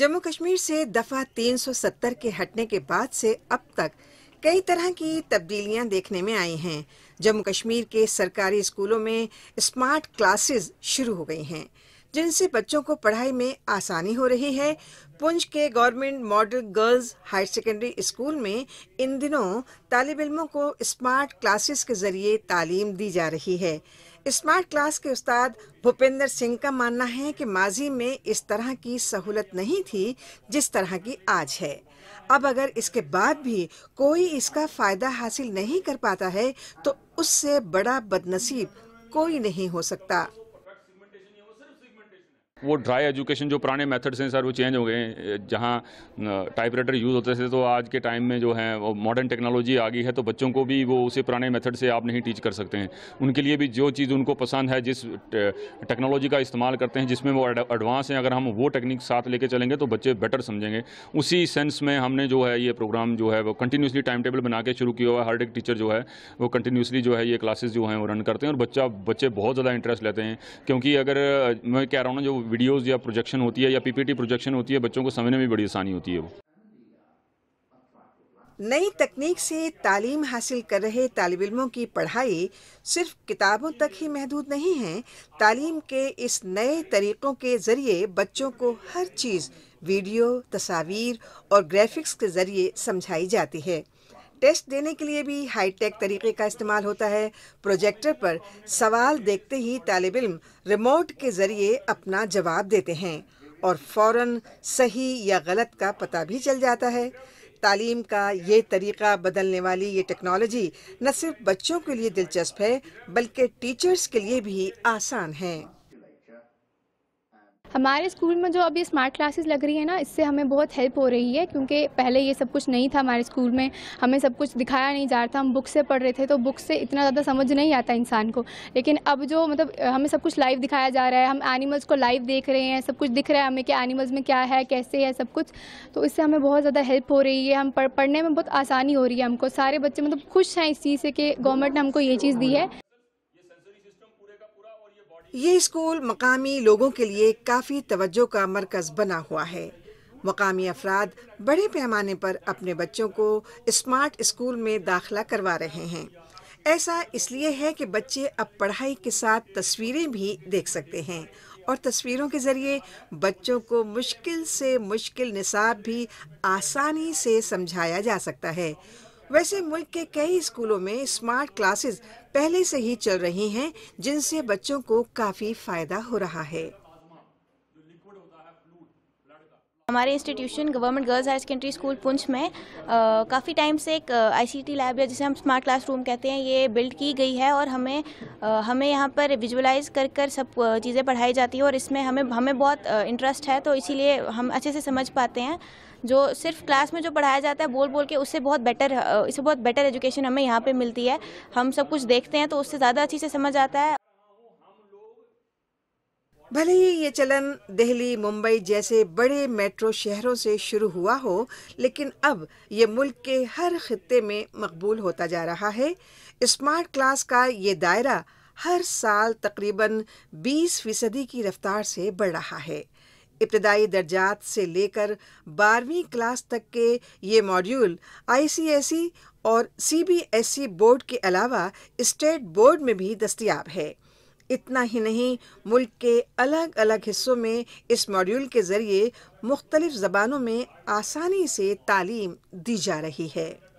जम्मू कश्मीर से दफा 370 के हटने के बाद से अब तक कई तरह की तब्दीलियां देखने में आई हैं जम्मू कश्मीर के सरकारी स्कूलों में स्मार्ट क्लासेस शुरू हो गई हैं जिनसे बच्चों को पढ़ाई में आसानी हो रही है पुंछ के government model girls higher secondary school में इन दिनों तालब इलमों को स्मार्ट क्लासेस के जरिए तालीम दी जा रही है स्मार्ट क्लास के उस्ताद भूपेंद्र सिंह का मानना है कि माजी में इस तरह की सहूलत नहीं थी जिस तरह की आज है अब अगर इसके बाद भी कोई इसका फायदा हासिल नहीं कर पाता है तो उससे बड़ा बदनसीब कोई नहीं हो सकता वो ड्राई एजुकेशन जो पुराने मेथड्स हैं सर वो चेंज हो गए हैं जहाँ टाइपराइटर यूज़ होते थे तो आज के टाइम में जो है वो मॉडर्न टेक्नोलॉजी आ गई है तो बच्चों को भी वो उसे पुराने मेथड से आप नहीं टीच कर सकते हैं उनके लिए भी जो चीज़ उनको पसंद है जिस टेक्नोलॉजी का इस्तेमाल करते हैं जिसमें वो एडवांस हैं अगर हम वो टेक्निक साथ लेके चलेंगे तो बच्चे बेटर समझेंगे उसी सेंस में हमने जो है ये प्रोग्राम जो है वो कंटिन्यूसली टाइम टेबल बना के शुरू किया हुआ है हर एक टीचर जो है वो कंटिन्यूसली जो है ये क्लासेज जो हैं वो रन करते हैं और बच्चा बच्चे बहुत ज़्यादा इंटरेस्ट लेते हैं क्योंकि अगर मैं कह रहा हूँ ना जो वीडियोज़ या प्रोजेक्शन होती है या पीपीटी प्रोजेक्शन होती है बच्चों को समझने में बड़ी आसानी होती है वो नई तकनीक से तालीम हासिल कर रहे तालब इलमों की पढ़ाई सिर्फ किताबों तक ही महदूद नहीं है तालीम के इस नए तरीक़ों के ज़रिए बच्चों को हर चीज़ वीडियो तस्वीर और ग्राफिक्स के ज़रिए समझाई जाती है टेस्ट देने के लिए भी हाईटेक तरीके का इस्तेमाल होता है प्रोजेक्टर पर सवाल देखते ही तालब इम रिमोट के ज़रिए अपना जवाब देते हैं और फौरन सही या गलत का पता भी चल जाता है तालीम का ये तरीक़ा बदलने वाली ये टेक्नोलॉजी न सिर्फ बच्चों के लिए दिलचस्प है बल्कि टीचर्स के लिए भी आसान है हमारे स्कूल में जो अभी स्मार्ट क्लासेस लग रही है ना इससे हमें बहुत हेल्प हो रही है क्योंकि पहले ये सब कुछ नहीं था हमारे स्कूल में हमें सब कुछ दिखाया नहीं जा रहा था हम बुक से पढ़ रहे थे तो बुक से इतना ज़्यादा समझ नहीं आता इंसान को लेकिन अब जो मतलब हमें सब कुछ लाइव दिखाया जा रहा है हम एनिमल्स को लाइव देख रहे हैं सब कुछ दिख रहा है हमें कि एनिमल्स में क्या है कैसे है सब कुछ तो इससे हमें बहुत ज़्यादा हेल्प हो रही है हम पढ़ने में बहुत आसानी हो रही है हमको सारे बच्चे मतलब खुश हैं इस चीज़ से कि गवर्नमेंट ने हमको ये चीज़ दी है ये स्कूल मकामी लोगों के लिए काफ़ी तवज्जो का मरकज़ बना हुआ है मकामी अफराद बड़े पैमाने पर अपने बच्चों को स्मार्ट स्कूल में दाखिला करवा रहे हैं ऐसा इसलिए है कि बच्चे अब पढ़ाई के साथ तस्वीरें भी देख सकते हैं और तस्वीरों के ज़रिए बच्चों को मुश्किल से मुश्किल निसाब भी आसानी से समझाया जा सकता है वैसे मुल्क के कई स्कूलों में स्मार्ट क्लासेस पहले से ही चल रही हैं जिनसे बच्चों को काफी फायदा हो रहा है हमारे institution government girls higher secondary school Poonch में काफ़ी टाइम से एक आईसीटी लैब या जिसे हम स्मार्ट क्लासरूम कहते हैं ये बिल्ड की गई है और हमें हमें यहाँ पर विजुअलाइज कर कर सब चीज़ें पढ़ाई जाती है और इसमें हमें हमें बहुत इंटरेस्ट है तो इसीलिए हम अच्छे से समझ पाते हैं जो सिर्फ क्लास में जो पढ़ाया जाता है बोल बोल के उससे बहुत बेटर इससे बहुत बेटर एजुकेशन हमें यहाँ पर मिलती है हम सब कुछ देखते हैं तो उससे ज़्यादा अच्छी से समझ आता है भले ही ये चलन दिल्ली मुंबई जैसे बड़े मेट्रो शहरों से शुरू हुआ हो लेकिन अब ये मुल्क के हर खत्े में मकबूल होता जा रहा है स्मार्ट क्लास का ये दायरा हर साल तकरीबन 20 फीसदी की रफ्तार से बढ़ रहा है इब्तदाई दर्जात से लेकर बारहवीं क्लास तक के ये मॉड्यूल आई और सी बोर्ड के अलावा स्टेट बोर्ड में भी दस्तियाब है इतना ही नहीं मुल्क के अलग अलग हिस्सों में इस मॉड्यूल के ज़रिए मुख्तलिफ़ ज़बानों में आसानी से तालीम दी जा रही है